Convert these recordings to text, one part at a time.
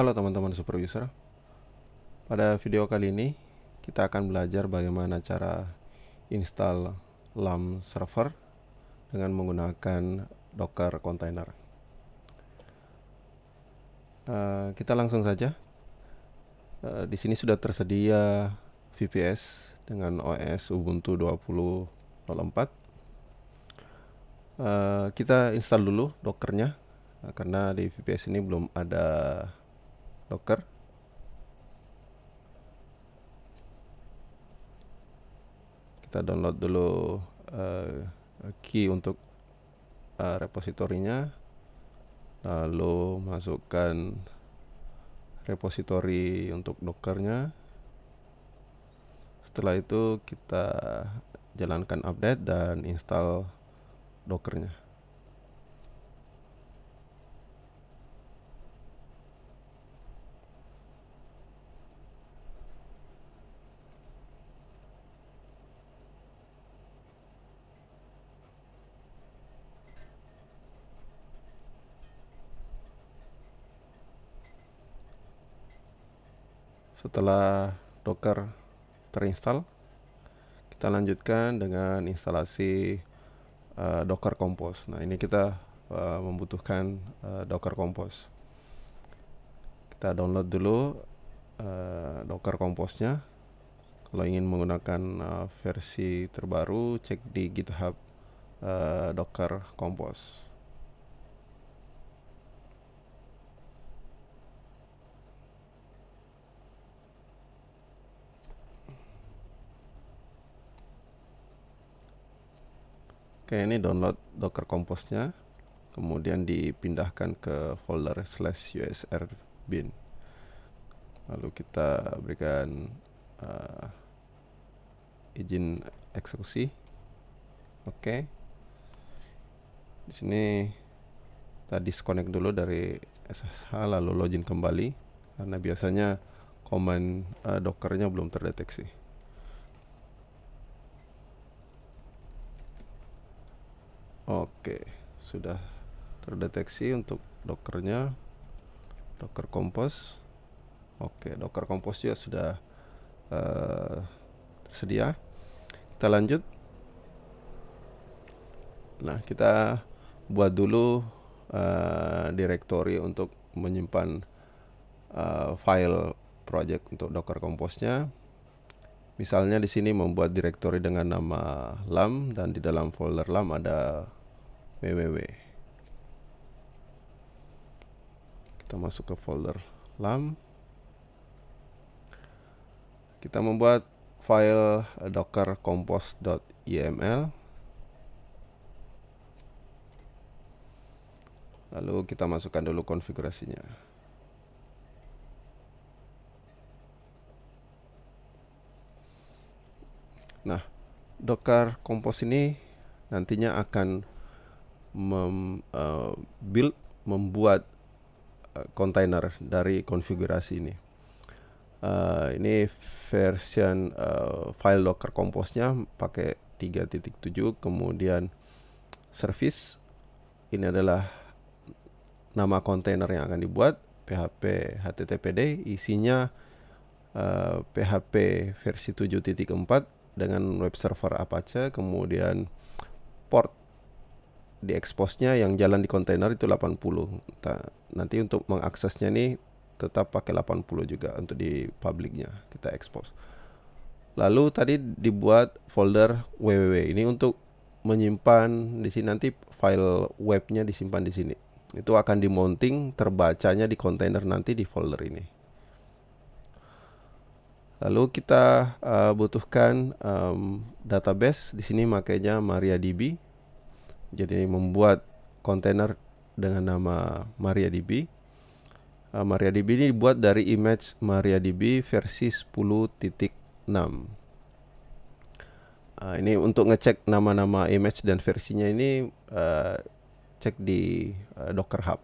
Halo teman-teman supervisor. Pada video kali ini kita akan belajar bagaimana cara install LAM server dengan menggunakan Docker container. Uh, kita langsung saja. Uh, di sini sudah tersedia VPS dengan OS Ubuntu 20.04. Uh, eh, kita install dulu Dockernya karena di VPS ini belum ada Docker. Kita download dulu uh, key untuk uh, repositorinya. Lalu masukkan repository untuk dockernya. Setelah itu kita jalankan update dan install dockernya. setelah docker terinstall kita lanjutkan dengan instalasi uh, docker compose nah ini kita uh, membutuhkan uh, docker compose kita download dulu uh, docker compose nya kalau ingin menggunakan uh, versi terbaru cek di github uh, docker compose Oke, ini download Docker Compose-nya. Kemudian dipindahkan ke folder slash usr bin. Lalu kita berikan uh, izin eksekusi. Oke. Di sini kita disconnect dulu dari SSH lalu login kembali karena biasanya command uh, Docker-nya belum terdeteksi. Oke, sudah terdeteksi untuk dockernya, docker kompos. Oke, docker kompos juga sudah uh, tersedia. Kita lanjut. Nah, kita buat dulu uh, direktori untuk menyimpan uh, file project untuk docker komposnya. Misalnya di sini membuat direktori dengan nama lam dan di dalam folder lam ada www kita masuk ke folder lam kita membuat file docker compose.yml lalu kita masukkan dulu konfigurasinya nah docker compose ini nantinya akan mem, uh, build membuat eh, container dari konfigurasi ini. Uh, ini version uh, file docker komposnya pakai 3.7 kemudian service ini adalah nama kontainer yang akan dibuat PHP HTTPD isinya uh, PHP versi 7.4 dengan web server Apache kemudian port di expose nya yang jalan di kontainer itu 80. Nanti untuk mengaksesnya nih tetap pakai 80 juga untuk di publiknya kita expose. Lalu tadi dibuat folder www ini untuk menyimpan di sini nanti file webnya disimpan di sini. Itu akan dimounting terbacanya di kontainer nanti di folder ini. Lalu kita uh, butuhkan um, database di sini makanya MariaDB jadi membuat kontainer dengan nama MariaDB. Uh, MariaDB ini dibuat dari image MariaDB versi 10.6. Uh, eh, ini untuk ngecek nama-nama image dan versinya ini uh, cek di uh, Docker Hub.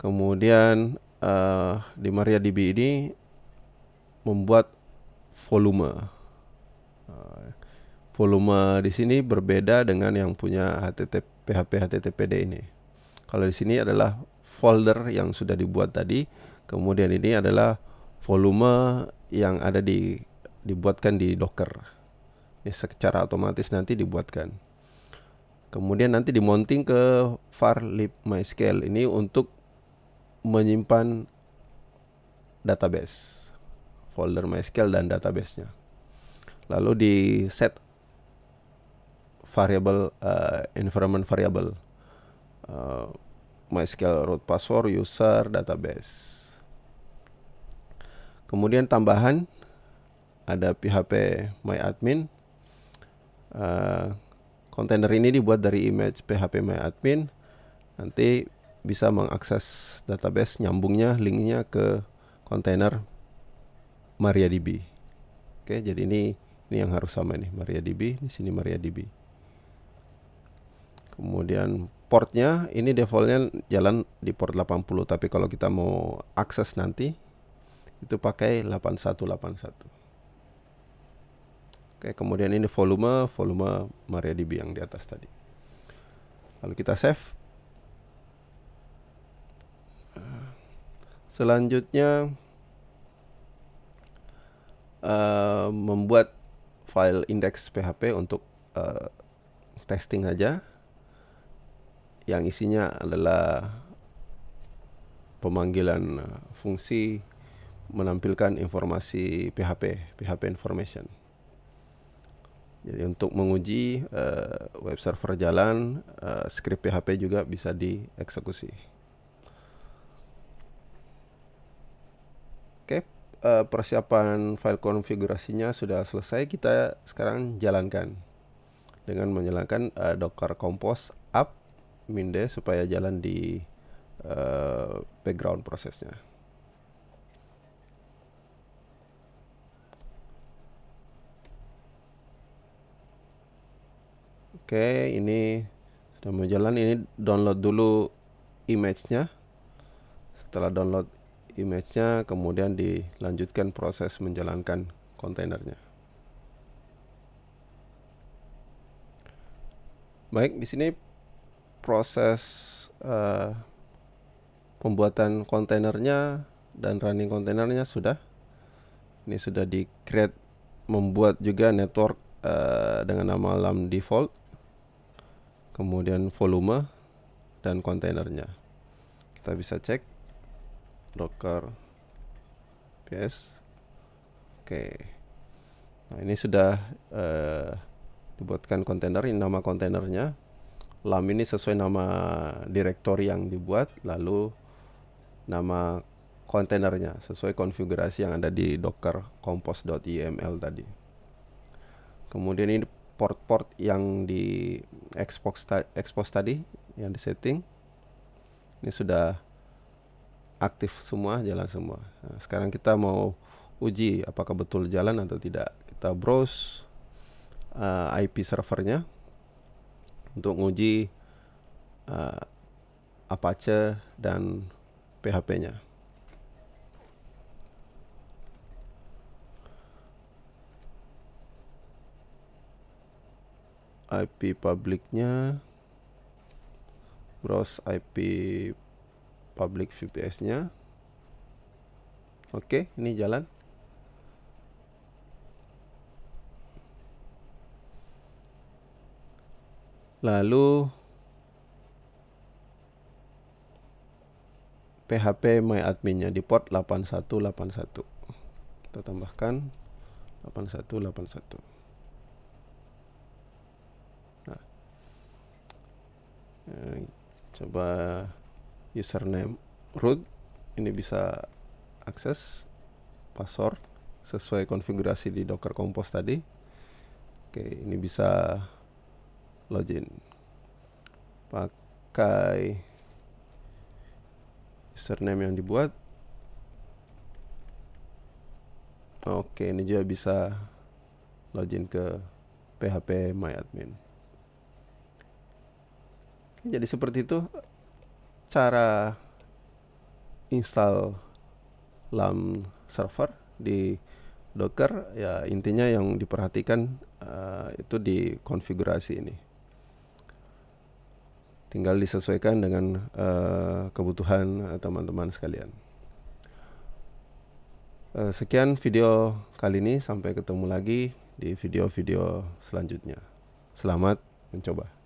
Kemudian uh, di MariaDB ini membuat volume. Uh, volume di sini berbeda dengan yang punya HTTP PHP HTTPD ini. Kalau di sini adalah folder yang sudah dibuat tadi, kemudian ini adalah volume yang ada di dibuatkan di Docker. Ini secara otomatis nanti dibuatkan. Kemudian nanti dimonting ke var lib mysql ini untuk menyimpan database folder mysql dan databasenya lalu di set variable uh, environment variable uh, eh, MySQL root password user database kemudian tambahan ada PHP myadmin uh, kontainer ini dibuat dari image PHP myadmin nanti bisa mengakses database nyambungnya linknya ke container MariaDB oke jadi ini ini yang harus sama nih MariaDB di sini MariaDB kemudian portnya ini defaultnya jalan di port 80 tapi kalau kita mau akses nanti itu pakai 8181 oke kemudian ini volume volume MariaDB yang di atas tadi lalu kita save selanjutnya uh, membuat file index PHP untuk uh, testing aja yang isinya adalah pemanggilan uh, fungsi menampilkan informasi PHP, PHP information. Jadi untuk menguji uh, web server jalan, uh, script PHP juga bisa dieksekusi. Oke, okay, uh, persiapan file konfigurasinya sudah selesai. Kita sekarang jalankan dengan menjalankan uh, Docker Compose up Minde supaya jalan di uh, background prosesnya. Oke, okay, ini sudah mau jalan. Ini download dulu image-nya. Setelah download image-nya, kemudian dilanjutkan proses menjalankan kontainernya. Baik, di sini proses uh, pembuatan kontainernya dan running kontainernya sudah ini sudah di create membuat juga network uh, dengan nama lam default kemudian volume dan kontainernya kita bisa cek docker ps oke okay. nah ini sudah uh, dibuatkan kontainer ini nama kontainernya LAM ini sesuai nama direktori yang dibuat, lalu nama kontainernya sesuai konfigurasi yang ada di docker composeyml tadi. Kemudian ini port-port yang di Xbox ta expose tadi yang di setting Ini sudah aktif semua, jalan semua. Nah, sekarang kita mau uji apakah betul jalan atau tidak. Kita browse uh, eh, IP servernya untuk nguji uh, eh, Apache dan PHP-nya. IP publicnya browse IP public VPS-nya. Oke, ini jalan. lalu PHP my adminnya di port 8181 kita tambahkan 8181 nah, eh, coba username root ini bisa akses password sesuai konfigurasi di docker compose tadi oke ini bisa login pakai username yang dibuat oke ini juga bisa login ke php myadmin oke, jadi seperti itu cara install lam server di docker ya intinya yang diperhatikan uh, itu di konfigurasi ini tinggal disesuaikan dengan uh, kebutuhan eh, teman-teman sekalian. Uh, sekian video kali ini, sampai ketemu lagi di video-video selanjutnya. Selamat mencoba.